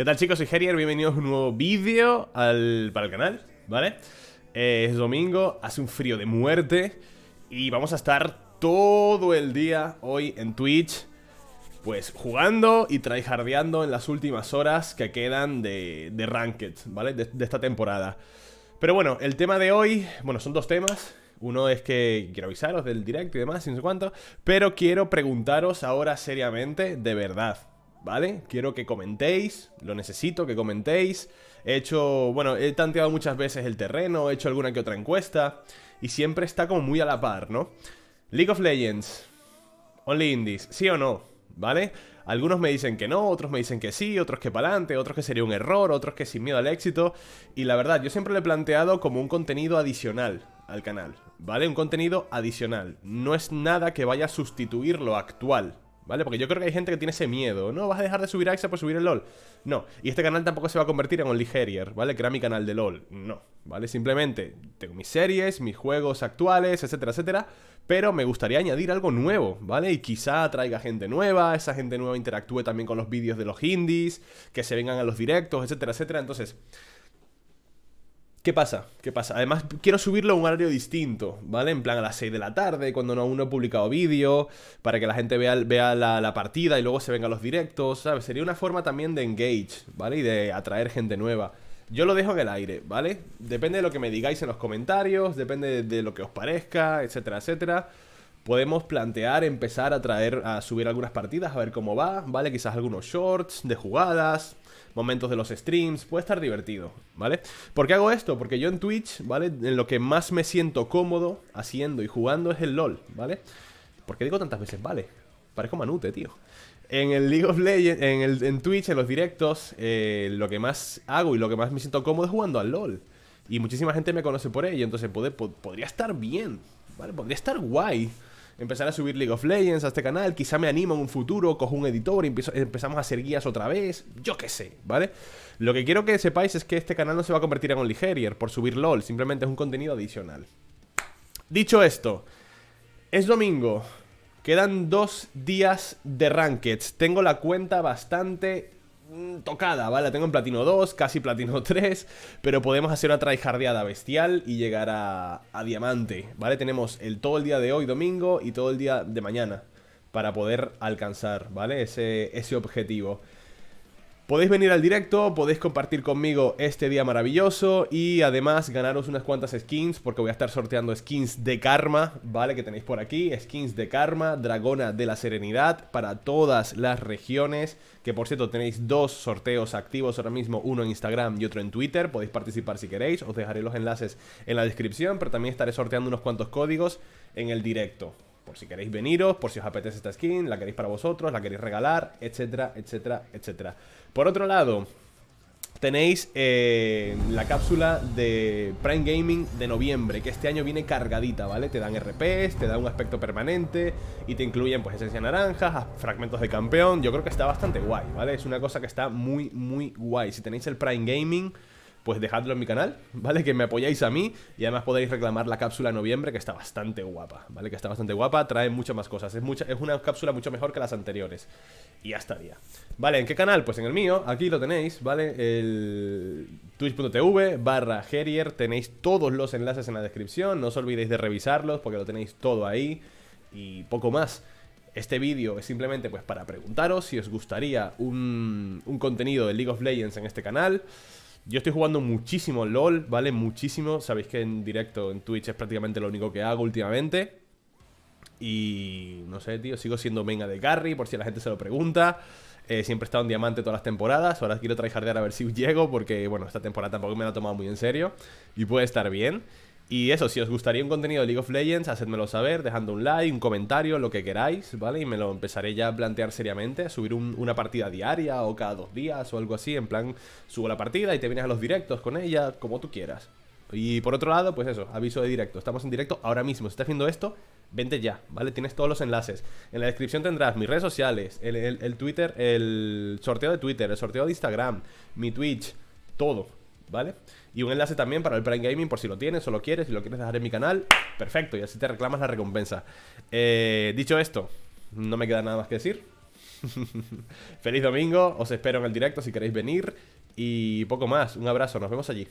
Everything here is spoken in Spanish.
¿Qué tal chicos? Soy Herier, bienvenidos a un nuevo vídeo para el canal, ¿vale? Eh, es domingo, hace un frío de muerte y vamos a estar todo el día hoy en Twitch pues jugando y tryhardeando en las últimas horas que quedan de, Ranked, ¿vale? De, esta temporada. Pero bueno, el tema de hoy, bueno, son dos temas. Uno es que quiero avisaros del directo y demás, sin no sé cuánto, pero quiero preguntaros ahora seriamente, de verdad, ¿vale? Quiero que comentéis, lo necesito que comentéis. He hecho, bueno, he tanteado muchas veces el terreno, he hecho alguna que otra encuesta y siempre está como muy a la par, ¿no? League of Legends, Only Indies, ¿sí o no? ¿Vale? Algunos me dicen que no, otros me dicen que sí, otros que adelante, otros que sería un error, otros que sin miedo al éxito. Y la verdad, yo siempre lo he planteado como un contenido adicional al canal, ¿vale? Un contenido adicional. No es nada que vaya a sustituir lo actual, ¿vale? Porque yo creo que hay gente que tiene ese miedo. No, vas a dejar de subir AXA por subir el LOL. No. Y este canal tampoco se va a convertir en un Ligerier, ¿vale? Que era mi canal de LOL. No, ¿vale? Simplemente tengo mis series, mis juegos actuales, etcétera, etcétera. Pero me gustaría añadir algo nuevo, ¿vale? Y quizá traiga gente nueva, esa gente nueva interactúe también con los vídeos de los indies, que se vengan a los directos, etcétera, etcétera. Entonces, ¿Qué pasa? ¿Qué pasa? Además, quiero subirlo a un horario distinto, ¿vale? En plan a las 6 de la tarde, cuando no, aún no he publicado vídeo, para que la gente vea, vea la, partida y luego se vengan los directos, ¿sabes? Sería una forma también de engage, ¿vale? Y de atraer gente nueva. Yo lo dejo en el aire, ¿vale? Depende de lo que me digáis en los comentarios, depende de, lo que os parezca, etcétera, etcétera. Podemos plantear empezar a traer, a subir algunas partidas, a ver cómo va, ¿vale? Quizás algunos shorts de jugadas, momentos de los streams, puede estar divertido, ¿vale? ¿Por qué hago esto? Porque yo en Twitch, ¿vale? En lo que más me siento cómodo haciendo y jugando es el LOL, ¿vale? ¿Por qué digo tantas veces, vale? Parezco Manute, tío. En el League of Legends, en, el, en Twitch, en los directos, eh, lo que más hago y lo que más me siento cómodo es jugando al LOL. Y muchísima gente me conoce por ello, entonces podría estar bien, ¿vale? Podría estar guay empezar a subir League of Legends a este canal, quizá me animo en un futuro, cojo un editor y empezamos a hacer guías otra vez, yo qué sé, ¿vale? Lo que quiero que sepáis es que este canal no se va a convertir en un Ligerier por subir LOL, simplemente es un contenido adicional. Dicho esto, es domingo, quedan dos días de Rankeds, tengo la cuenta bastante Mm, tocada, ¿vale? La tengo en platino 2, casi platino 3, pero podemos hacer una tryhardeada bestial y llegar a, a, diamante, ¿vale? Tenemos el todo el día de hoy, domingo, y todo el día de mañana para poder alcanzar, ¿vale? Ese, ese objetivo. Podéis venir al directo, podéis compartir conmigo este día maravilloso y además ganaros unas cuantas skins porque voy a estar sorteando skins de karma, ¿vale? Que tenéis por aquí, skins de karma, dragona de la serenidad para todas las regiones, que por cierto tenéis dos sorteos activos ahora mismo, uno en Instagram y otro en Twitter, podéis participar si queréis, os dejaré los enlaces en la descripción, pero también estaré sorteando unos cuantos códigos en el directo, por si queréis veniros, por si os apetece esta skin, la queréis para vosotros, la queréis regalar, etcétera, etcétera, etcétera. Por otro lado, tenéis eh, la cápsula de Prime Gaming de noviembre, que este año viene cargadita, ¿vale? Te dan RPs, te dan un aspecto permanente y te incluyen pues esencia naranja, fragmentos de campeón. Yo creo que está bastante guay, ¿vale? Es una cosa que está muy, muy guay. Si tenéis el Prime Gaming pues dejadlo en mi canal, ¿vale? Que me apoyáis a mí y además podéis reclamar la cápsula noviembre que está bastante guapa, ¿vale? Que está bastante guapa, trae muchas más cosas, es, es una cápsula mucho mejor que las anteriores y ya estaría. ¿Vale? ¿En qué canal? Pues en el mío, aquí lo tenéis, ¿vale? El twitch.tv barra Herier, tenéis todos los enlaces en la descripción, no os olvidéis de revisarlos porque lo tenéis todo ahí y poco más. Este vídeo es simplemente pues para preguntaros si os gustaría un, un contenido de League of Legends en este canal. Yo estoy jugando muchísimo LOL, ¿vale? Muchísimo. Sabéis que en directo en Twitch es prácticamente lo único que hago últimamente. Y no sé, tío, sigo siendo venga de carry, por si la gente se lo pregunta. Eh, siempre he estado en diamante todas las temporadas. Ahora quiero tryhardear a ver si llego, porque, bueno, esta temporada tampoco me la he tomado muy en serio. Y puede estar bien. Y eso, si os gustaría un contenido de League of Legends, hacedmelo saber, dejando un like, un comentario, lo que queráis, ¿vale? Y me lo empezaré ya a plantear seriamente, subir una partida diaria o cada dos días o algo así, en plan, subo la partida y te vienes a los directos con ella, como tú quieras. Y por otro lado, pues eso, aviso de directo, estamos en directo ahora mismo, si estás viendo esto, vente ya, ¿vale? Tienes todos los enlaces. En la descripción tendrás mis redes sociales, el Twitter, el sorteo de Twitter, el sorteo de Instagram, mi Twitch, todo, ¿vale? Y un enlace también para el Prime Gaming por si lo tienes o lo quieres, y lo quieres dejar en mi canal, perfecto, y así te reclamas la recompensa. Eh, dicho esto, no me queda nada más que decir. Feliz domingo, os espero en el directo si queréis venir y poco más, un abrazo, nos vemos allí.